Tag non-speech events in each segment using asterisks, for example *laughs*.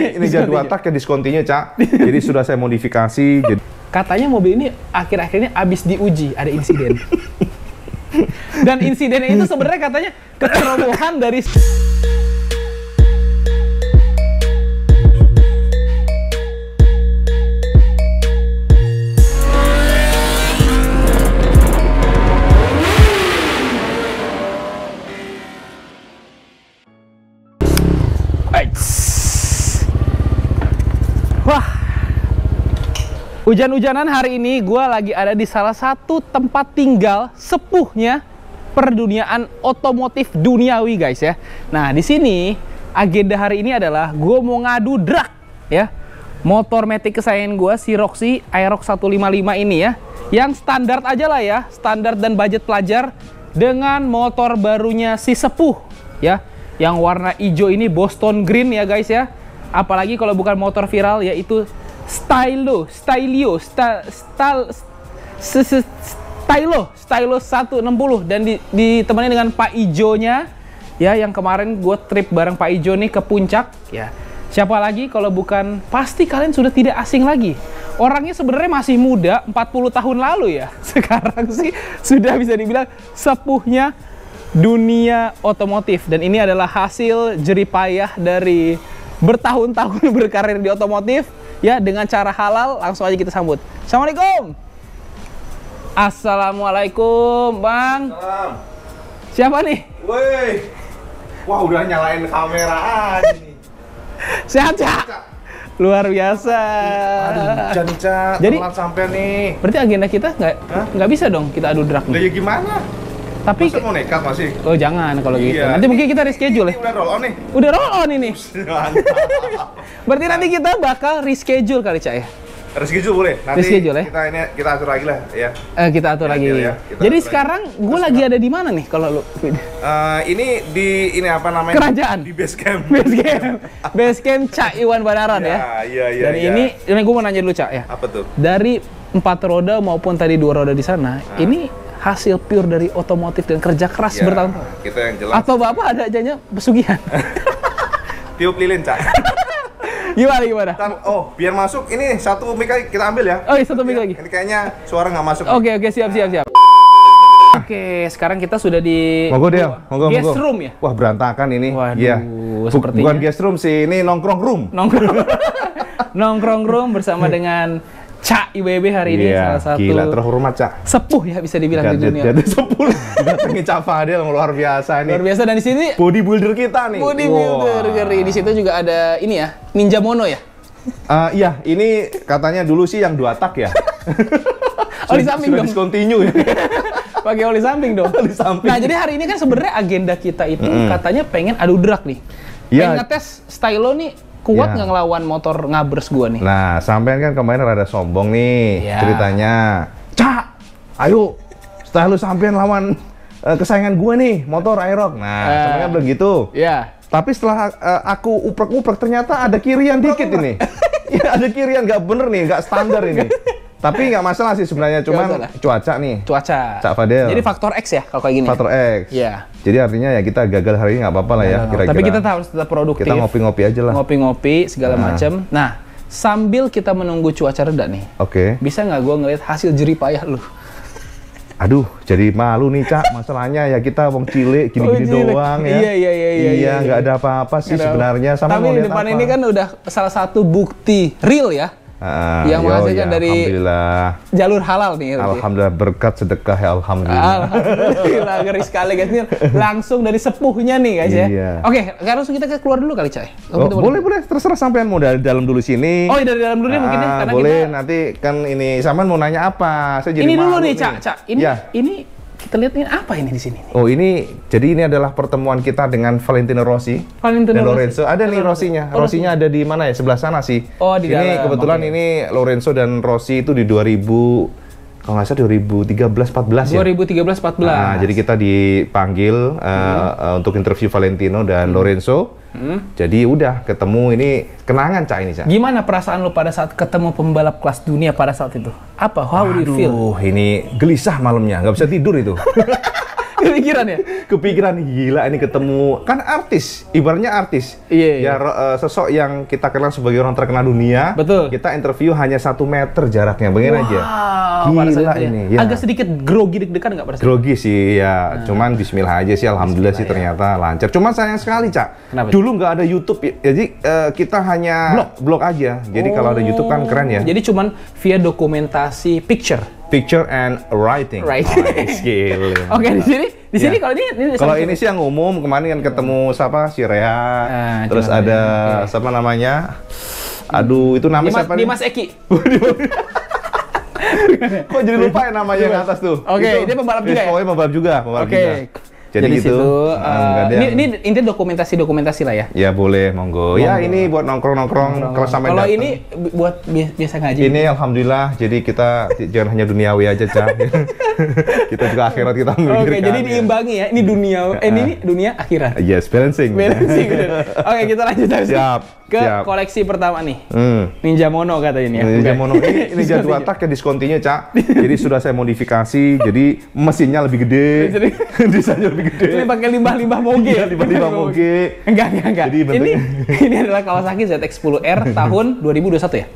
*laughs* ini jadwal tak ya diskontinya, Cak. jadi sudah saya modifikasi. Jadi... Katanya mobil ini akhir akhirnya ini habis diuji, ada insiden. *laughs* Dan insidennya itu sebenarnya katanya kecerobohan dari Wah, hujan-hujanan hari ini gue lagi ada di salah satu tempat tinggal sepuhnya perduniaan otomotif duniawi guys ya. Nah di sini agenda hari ini adalah gue mau ngadu drag ya. Motor metik kesayangan gue si Roxy Aerox 155 ini ya. Yang standar aja lah ya, standar dan budget pelajar dengan motor barunya si sepuh ya. Yang warna hijau ini Boston Green ya guys ya apalagi kalau bukan motor viral yaitu Stylo, Stylio, Stal, Stal, Stylo, Stylo 160 dan ditemani dengan Pak Ijonya ya yang kemarin gue trip bareng Pak Ijo nih ke puncak ya. Siapa lagi kalau bukan pasti kalian sudah tidak asing lagi. Orangnya sebenarnya masih muda, 40 tahun lalu ya. *laughs* Sekarang sih sudah bisa dibilang sepuhnya dunia otomotif dan ini adalah hasil jeripayah dari bertahun-tahun *laughs* berkarir di otomotif ya dengan cara halal langsung aja kita sambut. Assalamualaikum. Assalamualaikum, Bang. Salam. Siapa nih? Woi. Wah, udah nyalain kamera aja nih. *laughs* Sehat, Cak. Luar biasa. Aduh, Jadi, sampai nih. Berarti agenda kita nggak nggak bisa dong kita adu drak. Ya gimana? Tapi Masa mau nekat masih? Oh jangan kalau gitu. iya. gitu. Nanti mungkin kita reschedule ya. Udah roll on nih. Udah roll on ini. *laughs* Berarti nanti kita bakal reschedule kali Cak ya. Reschedule boleh. Nanti reschedule, ya? kita ini kita atur lagi lah ya. Eh, kita atur ya, lagi. Ya. Kita Jadi atur sekarang gue lagi ada di mana nih kalau lu? Uh, ini di ini apa namanya? Kerajaan. Di base camp. Base camp. base camp Cak Iwan Banaran ya. ya. Iya iya. Dan ya. ini ini gue mau nanya dulu Cak ya. Apa tuh? Dari empat roda maupun tadi dua roda di sana, nah. ini hasil pure dari otomotif dan kerja keras ya, bertahun-tahun. Kita yang jelas. Atau bapak ada jadinya pesugihan? *laughs* Tiup lilin, Cak. *laughs* gimana gimana? oh, biar masuk ini satu mic lagi kita ambil ya. Oh, iya, satu mic iya. lagi. Ini kayaknya suara nggak masuk. Oke, okay, oke, okay, siap, siap, siap. Oke, sekarang kita sudah di Mogo dia, mogo, guest mogo. room ya. Wah, berantakan ini. Iya. Waduh, iya. sepertinya. Bukan guest room sih, ini nongkrong room. Nongkrong. *laughs* nongkrong room bersama dengan Cak IWB hari ini yeah, salah satu gila terhormat cak sepuh ya bisa dibilang gadget, di dunia gadget sepuh datangnya Ca Fadil luar biasa nih luar biasa dan di sini bodybuilder kita nih bodybuilder wow. Geri di situ juga ada ini ya Ninja Mono ya uh, iya ini katanya dulu sih yang dua tak ya *laughs* oli samping dong Continue ya *laughs* pakai oli samping dong oli samping nah jadi hari ini kan sebenarnya agenda kita itu mm -hmm. katanya pengen adu drak nih Ya. Pengen ngetes stylo nih kuat iya. nggak ya. ngelawan motor ngabers gua nih? Nah, sampean kan kemarin rada sombong nih ya. ceritanya. Cak, ayo setelah lu sampean lawan uh, kesayangan gua nih, motor Aerox. Nah, uh, sampean kan begitu. Iya. Tapi setelah uh, aku uprek-uprek ternyata ada kirian uprek dikit ini. *laughs* ya, ada kirian nggak bener nih, nggak standar ini. *laughs* Tapi nggak masalah sih sebenarnya, cuman cuaca nih. Cuaca. Cak Fadel. Jadi faktor X ya kalau kayak gini. Ya? Faktor X. Iya. Jadi artinya ya kita gagal hari ini nggak apa-apa lah ya kira-kira. Tapi kita harus tetap produktif. Kita ngopi-ngopi aja lah. Ngopi-ngopi segala nah. macam. Nah, sambil kita menunggu cuaca reda nih. Oke. Okay. Bisa nggak gue ngelihat hasil jeripayah lu? *laughs* aduh jadi malu nih cak *laughs* masalahnya ya kita wong cilik gini-gini oh, doang ya iya, iya iya iya iya iya nggak iya, ada apa-apa sih sebenarnya sama tapi di depan apa. ini kan udah salah satu bukti real ya Uh, yang menghasilkan ya, dari jalur halal nih. Alhamdulillah berkat sedekah ya alhamdulillah. Alhamdulillah ngeri sekali guys nih langsung dari sepuhnya nih guys ya. iya. ya. Oke, okay, langsung kita keluar dulu kali coy. Oh, boleh boleh terserah sampean mau dari dalam dulu sini. Oh, iya, dari dalam dulu nih mungkin ya, ah, karena boleh kita... nanti kan ini Saman mau nanya apa? Saya jadi Ini dulu nih, Cak, Cak. Ini ya. ini kita lihat ini apa ini di sini? Oh ini jadi ini adalah pertemuan kita dengan Valentino Rossi Valentino dan Lorenzo. Rossi. Ada nih Rossinya. Oh, Rossinya ada di mana ya? Sebelah sana sih. Oh di Ini kebetulan okay. ini Lorenzo dan Rossi itu di 2000 kalau nggak salah 2013 14 ya. 2013 14. Nah, jadi kita dipanggil uh, hmm. Eh, untuk interview Valentino dan hmm. Lorenzo. Hmm. Jadi udah ketemu ini kenangan cah ini cah. Gimana perasaan lo pada saat ketemu pembalap kelas dunia pada saat itu? Apa? How Aduh, do you feel? ini gelisah malamnya, nggak bisa tidur itu. *laughs* kepikiran ya kepikiran gila ini ketemu kan artis ibaratnya artis iya, iya. ya uh, sosok yang kita kenal sebagai orang terkenal dunia betul kita interview hanya satu meter jaraknya begini wow, aja gila ini ya. ya. agak sedikit grogi deg-degan nggak pada grogi sih ya nah. cuman Bismillah aja sih Alhamdulillah sih ya. ternyata lancar cuman sayang sekali cak Kenapa? dulu nggak ada YouTube jadi uh, kita hanya blog blog aja jadi oh. kalau ada YouTube kan oh. keren ya jadi cuman via dokumentasi picture Picture and writing. Writing. *laughs* Oke, okay, di sini di sini yeah. kalau ini, ini kalau ini sih yang umum kemarin kan ketemu siapa si Rea. Nah, terus ada okay. siapa namanya? Aduh, itu namanya siapa? Dimas Eki. *laughs* Kok jadi lupa ya namanya yang atas tuh? Oke, okay, dia pembalap juga eh, ya? Pokoknya pembalap juga, pembalap okay. juga jadi, jadi itu Situ, uh, ini, ini intinya dokumentasi-dokumentasi lah ya. Ya boleh, monggo. Ya, monggo. Ya ini buat nongkrong-nongkrong nongkrong. kalau sampai Kalau ini buat biasa ngaji. Ini gitu. alhamdulillah jadi kita jangan hanya duniawi aja, Cah. *laughs* kita juga akhirat kita Oke, okay, jadi kan. diimbangi ya. Ini dunia eh ini dunia akhirat. Yes, balancing. Balancing. Oke, kita lanjut aja. Siap. Ke siap. koleksi pertama nih. Hmm. Ninja Mono kata ini ya. Ninja Mono ini *laughs* Ninja dua tak ya diskontinya, Cak. jadi sudah saya modifikasi, jadi mesinnya lebih gede. *laughs* Desainnya gede. Ini pakai limbah-limbah moge. Iya, limbah-limbah moge. Enggak, enggak, enggak. Jadi bentuknya... ini, ini adalah Kawasaki ZX10R *laughs* tahun 2021 ya?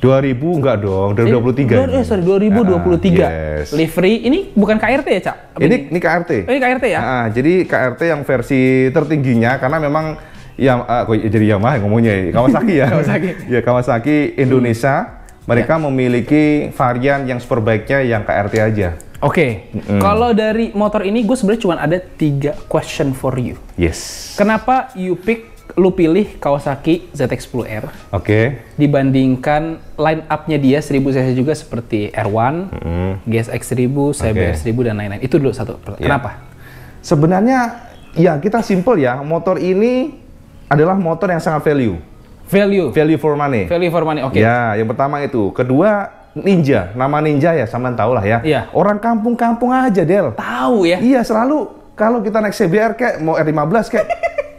2000 enggak dong, 2023. Eh, eh, sorry, 2023. Uh, ah, yes. Livery ini bukan KRT ya, Cak? ini, ini KRT. Oh, ini KRT ya? Uh, jadi KRT yang versi tertingginya karena memang ya uh, jadi Yamaha ngomongnya ya. Kawasaki ya. *laughs* Kawasaki. *laughs* ya Kawasaki Indonesia. Hmm. Mereka ya. memiliki varian yang superbike-nya yang KRT aja. Oke, okay. mm. kalau dari motor ini gue sebenarnya cuma ada tiga question for you. Yes. Kenapa you pick, lu pilih Kawasaki ZX10R? Oke. Okay. Dibandingkan line up-nya dia 1000 cc juga seperti R1, mm. GSX 1000, CBR okay. 1000 dan lain-lain. Itu dulu satu. Yeah. Kenapa? Sebenarnya ya kita simple ya. Motor ini adalah motor yang sangat value. Value. Value for money. Value for money. Oke. Okay. Ya, yang pertama itu. Kedua ninja, nama ninja ya, saman tau lah ya. Iya. Orang kampung-kampung aja, Del. Tahu ya? Iya, selalu kalau kita naik CBR kayak mau R15 kayak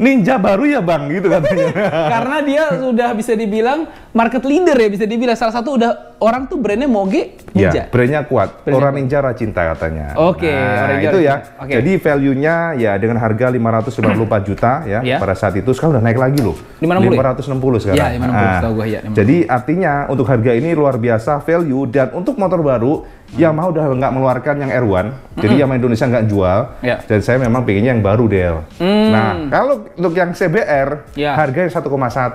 ninja baru ya bang gitu katanya. *laughs* Karena dia sudah bisa dibilang market leader ya bisa dibilang salah satu udah orang tuh brandnya moge ya, ninja. Ya, brandnya kuat. Brandnya orang kuat. ninja racinta katanya. Oke. Okay, nah, itu ya. Okay. Jadi value-nya ya dengan harga 594 juta ya yeah. pada saat itu sekarang udah naik lagi loh. 560. 560 ya? sekarang. Ya, 560 nah, gua ya. 560. Jadi artinya untuk harga ini luar biasa value dan untuk motor baru Yamaha udah nggak mengeluarkan yang R1, -hmm. jadi Yamaha Indonesia nggak jual. Yeah. Dan saya memang pengennya yang baru Del. Mm. Nah, kalau untuk yang CBR, yeah. harganya 1,1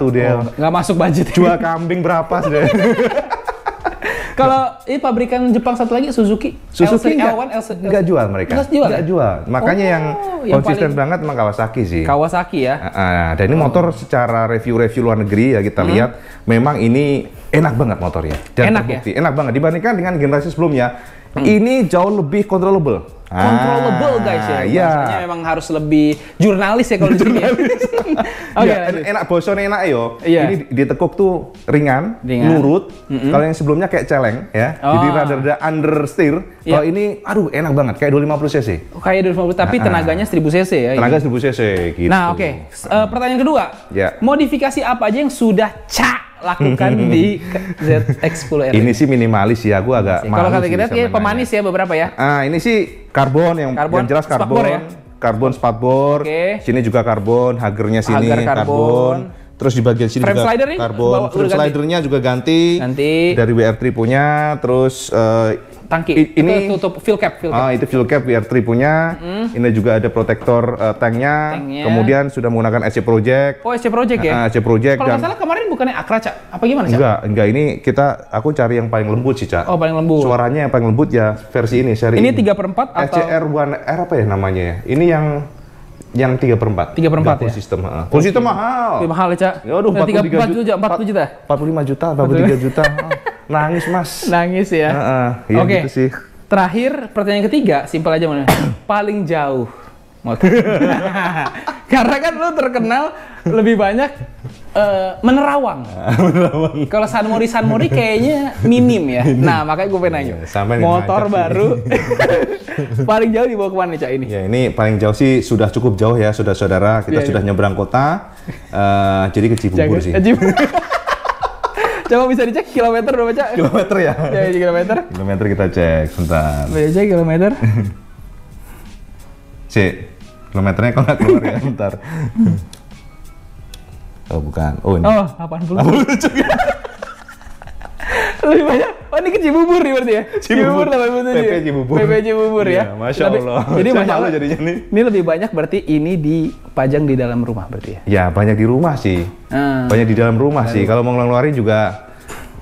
Del. Oh, nggak oh, masuk budget. Jual kambing berapa sih Del? *laughs* Kalau ini pabrikan Jepang satu lagi Suzuki. Suzuki nggak jual mereka. Nggak jual. Gak ya? jual. Makanya oh, yang, yang konsisten paling... banget memang Kawasaki sih. Kawasaki ya. Nah, dan ini motor secara review-review luar negeri ya kita hmm. lihat memang ini enak banget motornya. Dan enak terbukti. ya. Enak banget dibandingkan dengan generasi sebelumnya. Hmm. Ini jauh lebih controllable Ah, controllable guys ya. Iya. Maksudnya memang harus lebih jurnalis ya kalau di sini. *laughs* Oke. Iya, enak boson enak yo. Iya. Ini ditekuk tuh ringan, ringan. nurut. Mm -hmm. Kalau yang sebelumnya kayak celeng ya. Oh. Jadi rada-rada understeer. Yeah. Kalau ini aduh enak banget kayak 250 cc. Oh, kayak 250 tapi tenaganya 1000 cc ya. Tenaga 1000 cc gitu. Nah, oke. Okay. Uh, eh, pertanyaan kedua. Yeah. Modifikasi apa aja yang sudah cak lakukan *laughs* di ZX10 r Ini sih minimalis ya, aku agak Kalau kalian lihat ya pemanis ya beberapa ya. Ah, ini sih karbon yang, karbon, yang jelas karbon. Ya? Karbon spakbor, Okay. Sini juga karbon, hagernya sini Hager karbon. karbon. Terus di bagian sini frame juga slider karbon. Bawa, frame slidernya juga ganti. Ganti. Dari WR3 punya, terus uh, tangki. I, ini ah, itu tutup fuel cap, fuel cap. Ah, itu fuel cap Biar tripunya. punya. Mm. Mm-hmm. Ini juga ada protektor uh, tanknya. tanknya. Kemudian sudah menggunakan SC Project. Oh, SC Project ya? Ah, SC Project. Kalau dan... salah kemarin bukannya Akra, Cak? Apa gimana, Cak? Enggak, enggak. Ini kita aku cari yang paling lembut sih, Cak. Oh, paling lembut. Suaranya yang paling lembut ya versi ini, seri ini. Ini 3 per 4 atau? SCR1R apa ya namanya ya? Ini yang yang tiga per empat tiga per empat ya? Sistem mahal. full sistem mahal lebih mahal ya Cak ya, Aduh, tiga juta puluh juta 45 juta 43 juta ah. *laughs* Nangis mas. Nangis ya. Uh -uh, ya Oke. Okay. Gitu Terakhir pertanyaan ketiga, simpel aja mana? Paling jauh. *laughs* Karena kan lu terkenal lebih banyak uh, menerawang. *laughs* menerawang. Kalau San Mori San Mori kayaknya minim ya. Nah makanya gue pengen nanya. Iya, Sampai Motor baru *laughs* paling jauh dibawa kemana nih cak ini? Ya ini paling jauh sih sudah cukup jauh ya iya, sudah saudara kita ya, sudah ya. nyebrang kota. Uh, jadi ke Cibubur sih. Coba bisa dicek kilometer berapa, Cak? Kilometer ya? Ya, kilometer. Kilometer kita cek, sebentar. bisa *laughs* cek kilometer. C. Kilometernya kok nggak keluar ya, sebentar. *laughs* Oh, bukan. Oh, ini. Oh, 80. puluh juga. Lebih banyak Oh ini ke Cibubur nih berarti ya? Cibubur, Cibubur 87. PP Cibubur. PP Cibubur ya. ya Masya Allah. Allah. Jadi Masya Allah jadinya nih. Ini lebih banyak berarti ini dipajang di dalam rumah berarti ya? Ya banyak di rumah sih. Hmm. Banyak di dalam rumah sih. Kalau mau ngeluarin juga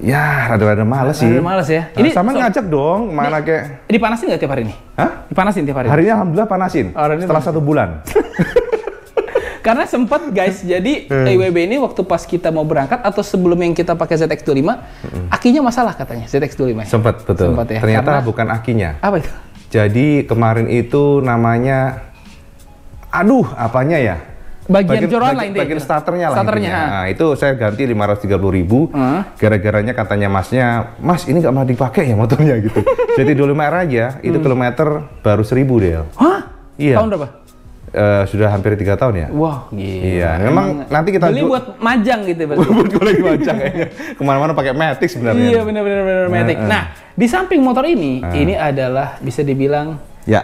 Ya, rada-rada males sih. Rada males ya. Nah, ini sama so, ngajak dong, mana di, kayak. Dipanasin nggak tiap hari ini? Hah? Dipanasin tiap hari. Hari ini alhamdulillah panasin. Oh, setelah panasin. satu bulan. *laughs* Karena sempat guys, hmm. jadi IWB hmm. ini waktu pas kita mau berangkat atau sebelum yang kita pakai ZX25, hmm. akinya masalah katanya ZX25. Ya? Sempat, betul. Sempat ya. Ternyata Karena, bukan akinya. Apa itu? Jadi kemarin itu namanya aduh apanya ya? Bagian, bagian joran lain bagian, bagian starternya lah. Starternya. Ah. Nah, itu saya ganti 530 ribu. Uh. Gara-garanya katanya masnya, mas ini gak mau dipakai ya motornya gitu. *laughs* Jadi dulu merah aja, itu hmm. kilometer baru seribu deh. Hah? Iya. Tahun berapa? Uh, sudah hampir tiga tahun ya. Wah, Iya, memang nanti kita beli buat majang gitu berarti. *laughs* buat gue lagi majang kayaknya. Kemana-mana pakai matic sebenarnya. Iya, benar-benar benar nah, matic. Uh, uh. Nah, di samping motor ini, uh. ini adalah bisa dibilang ya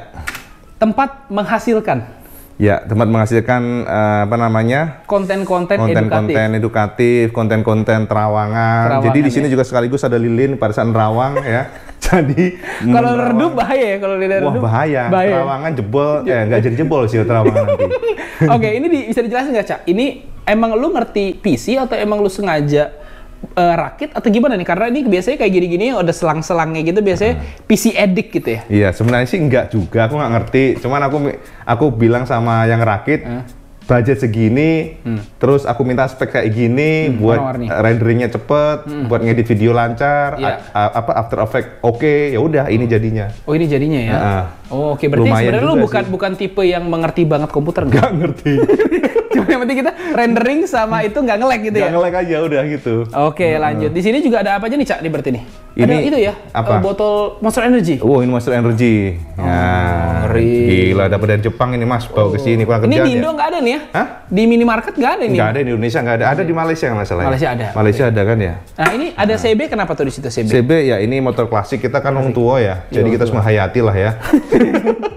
tempat menghasilkan. Ya, tempat menghasilkan uh, apa namanya? konten-konten edukatif. Konten-konten edukatif, konten-konten terawangan. terawangan. Jadi di sini ya. juga sekaligus ada lilin pada saat nerawang ya *laughs* Jadi kalau redup bahaya ya kalau lidah redup. Wah bahaya. bahaya. Terawangan jebol, *laughs* eh nggak jadi jebol sih terawangan nanti. *laughs* Oke, ini di, bisa dijelasin nggak cak? Ini emang lu ngerti PC atau emang lu sengaja uh, rakit atau gimana nih? Karena ini biasanya kayak gini-gini ada selang-selangnya gitu biasanya hmm. PC edik gitu ya. Iya, sebenarnya sih nggak juga. Aku nggak ngerti. Cuman aku aku bilang sama yang rakit, hmm budget segini, hmm. terus aku minta spek kayak gini hmm, buat renderingnya cepet, hmm. buat ngedit video lancar, yeah. apa After Effect oke, okay, ya udah ini oh. jadinya. Oh ini jadinya ya. Uh, oh oke okay. berarti sebenarnya lu bukan sih. bukan tipe yang mengerti banget komputer nggak? Gak ngerti. *laughs* Cuma yang penting kita rendering sama itu nggak ngelek gitu gak ya. Nggak ngelek aja udah gitu. Oke, okay, lanjut. Di sini juga ada apa aja nih, Cak, di berarti nih? Ini ada itu ya, apa? Eh, botol Monster Energy. Oh, ini Monster Energy. Oh, ya. ngeri. Gila, dapat dari Jepang ini, Mas. Bawa ke oh. sini kurang kerjaan. Ini di ya? Indo nggak ada nih ya? Hah? Di minimarket nggak ada nih. Nggak ada di Indonesia nggak ada. Ada di Malaysia yang masalahnya. Malaysia ada. Malaysia ada kan ya? Nah, ini ada CB kenapa tuh di situ CB? CB ya ini motor klasik kita kan orang tua ya. Jadi iya, kita semua hayati lah ya. *laughs*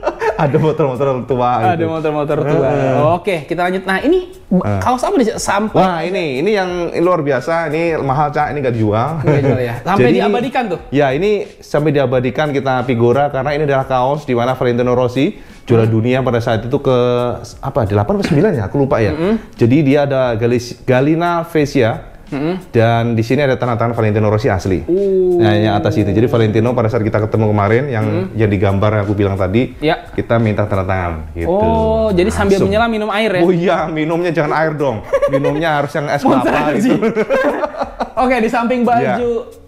ada motor-motor tua. Ada gitu. motor-motor tua. Uh. Oke, kita lanjut. Nah ini uh. kaos apa nih? Sampai. Wah ini ini yang luar biasa. Ini mahal cak. Ini gak dijual. Gak dijual ya. *laughs* Sampai Jadi, diabadikan tuh. Ya ini sampai diabadikan kita figura karena ini adalah kaos di mana Valentino Rossi juara dunia pada saat itu ke apa 8 atau 9 ya aku lupa ya. Mm -hmm. Jadi dia ada Galis, Galina Vesia hmm. dan di sini ada tanda tangan Valentino Rossi asli. Uh. Nah, yang atas itu. Jadi Valentino pada saat kita ketemu kemarin yang hmm. jadi gambar yang aku bilang tadi, yeah. kita minta tanda tangan gitu. Oh, jadi nah, Langsung. sambil menyelam minum air ya? Oh iya, minumnya jangan air dong. Minumnya harus yang es kelapa gitu. *laughs* Oke, di samping ya. baju yeah.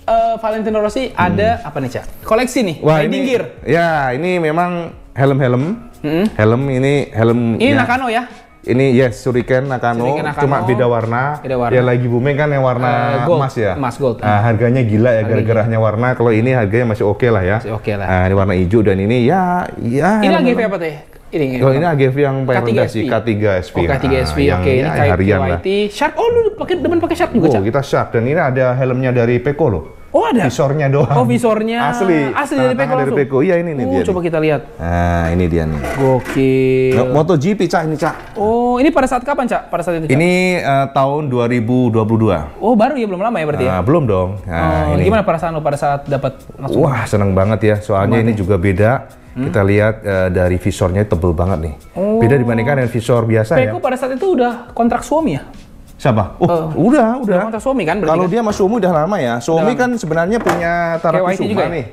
uh, Valentino Rossi hmm. ada apa nih, Cak? Koleksi nih, Wah, ini, gear. Ya, ini memang helm-helm. Hmm. Helm ini helm Ini ya. Nakano ya? Ini yes Shuriken Nakano, Shuriken Nakano cuma beda warna. beda warna. Ya lagi booming kan yang warna uh, gold, emas ya. Emas gold. Nah, harganya gila ya gara-garanya warna. Kalau ini harganya masih oke okay lah ya. Masih oke okay lah. Nah, ini warna hijau dan ini ya ya. Ini lagi apa teh? ini ini, oh, ini AGV ah, yang paling rendah sih K3SP. Oh, K3SP. ah, Oke, ini ya, kayak harian lah. Sharp. Oh, lu pakai demen pakai Sharp juga, Oh, kita Sharp dan ini ada helmnya dari Peko loh. Oh ada. Visornya doang. Oh visornya. Asli. Asli ah, dari Peko ah, dari Peko. Iya ini oh, nih uh, Coba kita lihat. Nah ini dia nih. Gokil. Nah, MotoGP cak ini cak. Oh ini pada saat kapan cak? Pada saat itu. Cak? Ini uh, tahun 2022. Oh baru ya belum lama ya berarti. Nah, ya? Ah, belum dong. Nah, oh, ini. Gimana perasaan lo pada saat dapat? Wah seneng banget ya. Soalnya ini juga beda. Hmm? Kita lihat uh, dari visornya tebel banget nih. Oh. Beda dibandingkan oh. dengan visor biasa Peko ya. Peko pada saat itu udah kontrak suami ya? Siapa? Oh, uh, udah, udah. Kontrak suami kan berarti. Kalau kan? dia sama suami udah lama ya. Suami kan sebenarnya punya tarif juga ya? nih.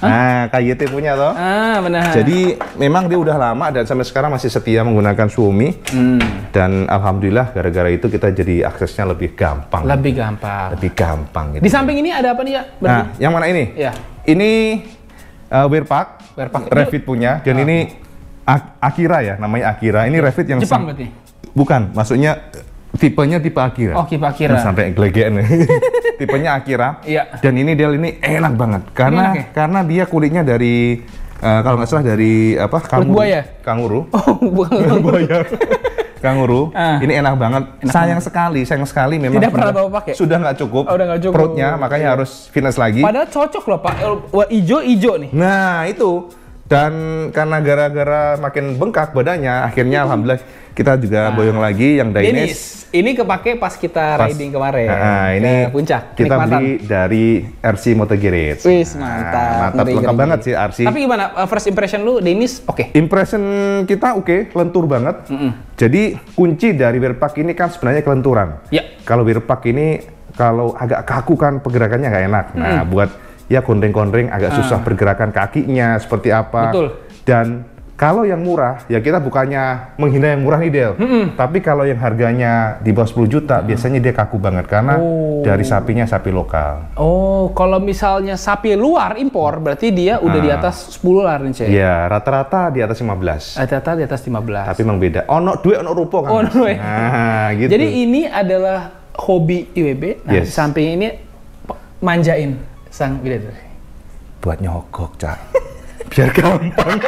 Nah, KYT punya toh. Ah, benar. Jadi memang dia udah lama dan sampai sekarang masih setia menggunakan Suami. Hmm. Dan alhamdulillah gara-gara itu kita jadi aksesnya lebih gampang. Lebih gampang. Lebih gampang gitu. Di samping ini ada apa nih ya? Berarti... Nah, yang mana ini? Ya. Ini uh, eh, Wirpak, Wirpak Revit punya dan ah. ini Akira ya, namanya Akira. Ini iya. Revit yang Jepang berarti. Bukan, maksudnya tipenya tipe Akira. Oh, tipe Akira. Nah, sampai glegen. *laughs* tipenya Akira. Iya. Dan ini Del ini enak banget karena enak ya? karena dia kulitnya dari uh, kalau nggak salah dari apa? Kanguru. Buaya. Kanguru. *laughs* Oh, buaya. *laughs* buaya. Kanguru, ah. ini enak banget. Enak sayang banget. sekali, sayang sekali memang. Tidak pernah bapak pakai. Sudah nggak cukup. Oh, udah nggak cukup. Perutnya, makanya iya. harus fitness lagi. Padahal cocok loh pak, ijo ijo nih. Nah itu dan karena gara-gara makin bengkak badannya akhirnya uhuh. alhamdulillah kita juga nah, boyong lagi yang Dainis. ini, Ini kepake pas kita pas, riding kemarin. Nah, nah ini puncak. Kita beli dari RC Motogirit. Wis mantap. Nah, mantap ngeri, lengkap ngeri. banget sih RC. Tapi gimana uh, first impression lu Dainis? Oke. Okay. Impression kita oke, okay, lentur banget. Mm -mm. Jadi kunci dari pack ini kan sebenarnya kelenturan. Ya. Kalau pack ini kalau agak kaku kan pergerakannya nggak enak. Nah, mm -mm. buat ya konring-konring agak ah. susah pergerakan kakinya seperti apa. Betul. Dan kalau yang murah ya kita bukannya menghina yang murah nih Del, mm tapi kalau yang harganya di bawah 10 juta mm. biasanya dia kaku banget karena oh. dari sapinya sapi lokal. Oh, kalau misalnya sapi luar impor berarti dia udah ah. di atas 10 lah Rince Iya, rata-rata di atas 15. Rata-rata di atas 15. Tapi memang beda. Ono duit ono rupo kan. Ono oh, duit. Nah, gitu. Jadi ini adalah hobi IWB. Nah, yes. samping ini manjain sang bidadari? Buat nyogok, Cak. *laughs* Biar gampang.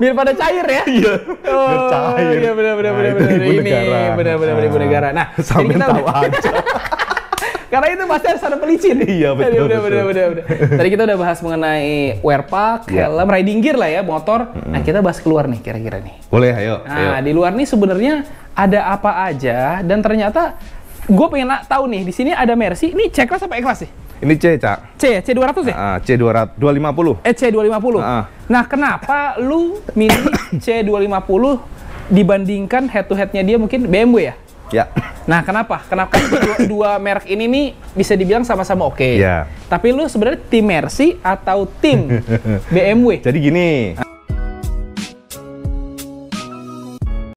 Biar pada cair ya? Iya. Oh, biar cair. Iya benar benar bener nah, benar benar. Ini benar benar benar ibu nah, negara. Nah, sambil kita tahu aja. *laughs* Karena itu pasti harus ada pelicin. *laughs* Iya betul. bener bener bener. Benar, benar, Tadi kita udah bahas mengenai wear pack, yeah. helm, riding gear lah ya, motor. Mm-hmm. Nah kita bahas keluar nih kira-kira nih. Boleh, ayo. Nah ayo. di luar nih sebenarnya ada apa aja dan ternyata gue pengen tahu nih di sini ada Mercy, ini C apa E kelas sih? Ini C, Cak. C, C200 ya? Uh, c lima 250. Eh, C250. Uh. Ah. Nah, kenapa lu milih C250 *coughs* dibandingkan head-to-headnya dia mungkin BMW ya? Ya. Nah, kenapa? Kenapa *coughs* dua, dua merek ini nih bisa dibilang sama-sama oke? okay. Ya. Tapi lu sebenarnya tim Mercy atau tim *laughs* BMW? Jadi gini. Uh.